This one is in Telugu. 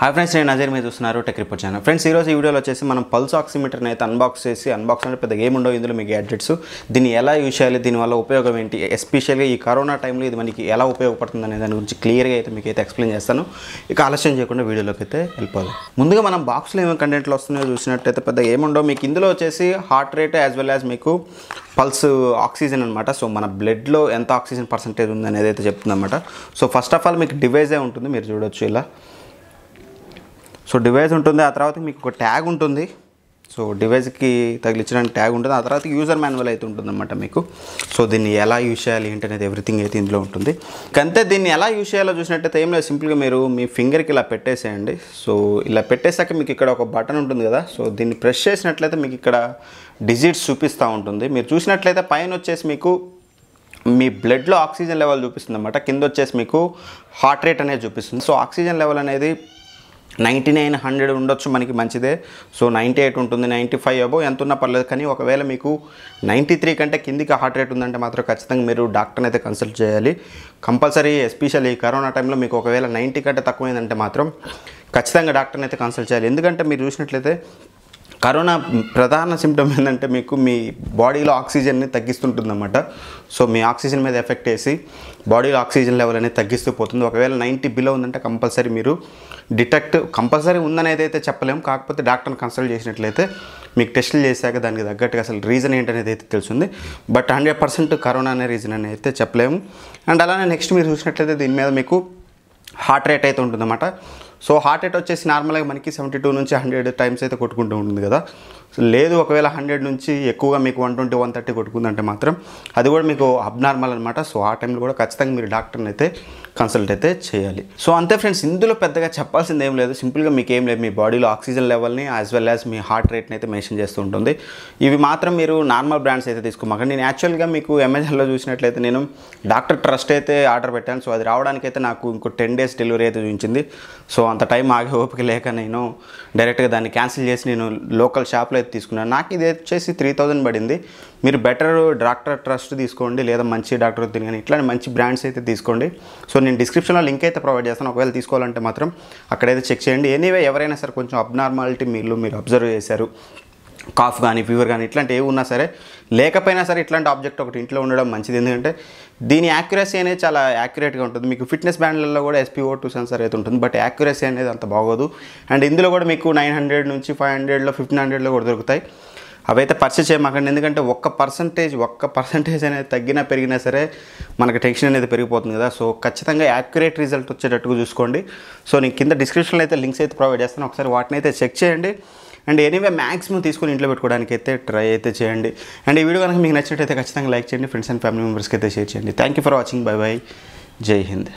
హాయ్ ఫ్రెండ్స్ నేను నజర్ మీద చూస్తున్నారు టెక్ రిపోర్ట్ ఛానల్ ఫ్రెండ్స్ ఈరోజు ఈ వీడియోలో వచ్చేసి మనం పల్స్ ఆక్సిమీటర్ని అయితే అన్బాక్స్ చేసి అన్బాక్స్ అంటే పెద్ద గేమ్ ఉండవు ఇందులో మీ గ్యాడ్జెట్స్ దీన్ని ఎలా యూజ్ చేయాలి దీనివల్ల ఉపయోగం ఏంటి ఎస్పెషల్గా ఈ కరోనా టైంలో ఇది మనకి ఎలా ఉపయోగపడుతుంది అనే దాని గురించి క్లియర్గా అయితే మీకు అయితే ఎక్స్ప్లెయిన్ చేస్తాను ఇక ఆలస్యం చేయకుండా వీడియోలోకి అయితే వెళ్ళిపోవాలి ముందుగా మనం బాక్స్లో ఏమేమి కంటెంట్లు వస్తున్నాయో చూసినట్టయితే పెద్ద ఏముండవు మీకు ఇందులో వచ్చేసి heart rate as well as మీకు పల్స్ ఆక్సిజన్ అనమాట సో మన బ్లడ్లో ఎంత ఆక్సిజన్ పర్సంటేజ్ ఉంది అనేది అయితే చెప్తుంది సో ఫస్ట్ ఆఫ్ ఆల్ మీకు డివైజే ఉంటుంది మీరు చూడొచ్చు ఇలా సో డివైస్ ఉంటుంది ఆ తర్వాత మీకు ఒక ట్యాగ్ ఉంటుంది సో డివైస్కి తగిలించడానికి ట్యాగ్ ఉంటుంది ఆ తర్వాత యూజర్ మాన్యువల్ అయితే ఉంటుందన్నమాట మీకు సో దీన్ని ఎలా యూజ్ చేయాలి ఏంటనేది ఎవ్రీథింగ్ అయితే ఇందులో ఉంటుంది కంతే దీన్ని ఎలా యూజ్ చేయాలో చూసినట్టయితే ఏం లేదు సింపుల్గా మీరు మీ ఫింగర్కి ఇలా పెట్టేసేయండి సో ఇలా పెట్టేశాక మీకు ఇక్కడ ఒక బటన్ ఉంటుంది కదా సో దీన్ని ప్రెస్ చేసినట్లయితే మీకు ఇక్కడ డిజిట్స్ చూపిస్తూ ఉంటుంది మీరు చూసినట్లయితే పైన వచ్చేసి మీకు మీ బ్లడ్లో ఆక్సిజన్ లెవెల్ చూపిస్తుంది అనమాట కింద వచ్చేసి మీకు హార్ట్ రేట్ అనేది చూపిస్తుంది సో ఆక్సిజన్ లెవెల్ అనేది నైంటీ నైన్ హండ్రెడ్ ఉండొచ్చు మనకి మంచిదే సో నైంటీ ఎయిట్ ఉంటుంది నైంటీ ఫైవ్ అబో ఎంత ఉన్నా పర్లేదు కానీ ఒకవేళ మీకు నైంటీ త్రీ కంటే కిందికి హార్ట్ రేట్ ఉందంటే మాత్రం ఖచ్చితంగా మీరు డాక్టర్ని అయితే కన్సల్ట్ చేయాలి కంపల్సరీ ఎస్పెషల్లీ కరోనా టైంలో మీకు ఒకవేళ నైంటీ కంటే తక్కువైందంటే మాత్రం ఖచ్చితంగా డాక్టర్ని అయితే కన్సల్ట్ చేయాలి ఎందుకంటే మీరు చూసినట్లయితే కరోనా ప్రధాన సిమ్టమ్ ఏంటంటే మీకు మీ బాడీలో ఆక్సిజన్ని తగ్గిస్తుంటుందన్నమాట సో మీ ఆక్సిజన్ మీద ఎఫెక్ట్ వేసి బాడీలో ఆక్సిజన్ లెవెల్ అనేది తగ్గిస్తూ పోతుంది ఒకవేళ నైంటీ బిలో ఉందంటే కంపల్సరీ మీరు డిటెక్ట్ కంపల్సరీ ఉందనేది అయితే చెప్పలేము కాకపోతే డాక్టర్ని కన్సల్ట్ చేసినట్లయితే మీకు టెస్టులు చేశాక దానికి తగ్గట్టుగా అసలు రీజన్ ఏంటనేది అయితే తెలిసింది బట్ హండ్రెడ్ పర్సెంట్ కరోనా అనే రీజన్ అనేది అయితే చెప్పలేము అండ్ అలానే నెక్స్ట్ మీరు చూసినట్లయితే దీని మీద మీకు హార్ట్ రేట్ అయితే ఉంటుందన్నమాట సో హార్ట్ అటాక్ వచ్చేసి నార్మల్గా మనకి సెవెంటీ టూ నుంచి హండ్రెడ్ టైమ్స్ అయితే కొట్టుకుంటూ ఉంటుంది కదా సో లేదు ఒకవేళ హండ్రెడ్ నుంచి ఎక్కువగా మీకు వన్ ట్వంటీ వన్ థర్టీ కొట్టుకుందంటే మాత్రం అది కూడా మీకు అబ్నార్మల్ అనమాట సో ఆ టైంలో కూడా ఖచ్చితంగా మీరు డాక్టర్ని అయితే కన్సల్ట్ అయితే చేయాలి సో అంతే ఫ్రెండ్స్ ఇందులో పెద్దగా చెప్పాల్సింది ఏం లేదు సింపుల్గా మీకు ఏం లేదు మీ బాడీలో ఆక్సిజన్ లెవెల్ని యాజ్ వెల్ యాజ్ మీ హార్ట్ రేట్ని అయితే మెన్షన్ చేస్తూ ఉంటుంది ఇవి మాత్రం మీరు నార్మల్ బ్రాండ్స్ అయితే తీసుకోమాక నేను యాక్చువల్గా మీకు అమెజాన్లో చూసినట్లయితే నేను డాక్టర్ ట్రస్ట్ అయితే ఆర్డర్ పెట్టాను సో అది రావడానికి అయితే నాకు ఇంకో టెన్ డేస్ డెలివరీ అయితే చూపించింది సో అంత టైం ఆగే ఓపిక లేక నేను డైరెక్ట్గా దాన్ని క్యాన్సిల్ చేసి నేను లోకల్ షాప్లో అయితే తీసుకున్నాను నాకు ఇది వచ్చేసి త్రీ థౌజండ్ పడింది మీరు బెటర్ డాక్టర్ ట్రస్ట్ తీసుకోండి లేదా మంచి డాక్టర్ తిరిగి ఇట్లా మంచి బ్రాండ్స్ అయితే తీసుకోండి సో నేను డిస్క్రిప్షన్లో లింక్ అయితే ప్రొవైడ్ చేస్తాను ఒకవేళ తీసుకోవాలంటే మాత్రం అక్కడైతే చెక్ చేయండి ఎనీవే ఎవరైనా సరే కొంచెం అబ్నార్మాలిటీ మీరు మీరు అబ్జర్వ్ చేశారు కాఫ్ కానీ ఫీవర్ కానీ ఇట్లాంటి ఏమి ఉన్నా సరే లేకపోయినా సరే ఇట్లాంటి ఆబ్జెక్ట్ ఒకటి ఇంట్లో ఉండడం మంచిది ఎందుకంటే దీని యాక్యురసీ అనేది చాలా యాక్యురేట్గా ఉంటుంది మీకు ఫిట్నెస్ బ్యాండ్లలో కూడా ఎస్పీఓ టూ సెన్సర్ అయితే ఉంటుంది బట్ యాక్యురసీ అనేది అంత బాగోదు అండ్ ఇందులో కూడా మీకు నైన్ హండ్రెడ్ నుంచి ఫైవ్ హండ్రెడ్లో ఫిఫ్టీన్ హండ్రెడ్లో కూడా దొరుకుతాయి అవైతే పర్చేస్ చేయమాకండి ఎందుకంటే ఒక్క పర్సంటేజ్ ఒక్క పర్సంటేజ్ అనేది తగ్గినా పెరిగినా సరే మనకి టెన్షన్ అనేది పెరిగిపోతుంది కదా సో ఖచ్చితంగా యాక్యురేట్ రిజల్ట్ వచ్చేటట్టుగా చూసుకోండి సో నేను కింద డిస్క్రిప్షన్లో అయితే లింక్స్ అయితే ప్రొవైడ్ చేస్తాను ఒకసారి వాటిని అయితే చెక్ చేయండి అండ్ ఎనీవే మ్యాక్సిమం తీసుకొని ఇంట్లో పెట్టుకోవడానికి అయితే ట్రై అయితే చేయండి అండ్ ఈ వీడియో కనుక మీకు నచ్చినట్టయితే ఖచ్చితంగా లైక్ చేయండి ఫ్రెండ్స్ అండ్ ఫ్యామిలీ మెంబర్స్కి అయితే షేర్ చేయండి thank you for watching bye bye జై హింద్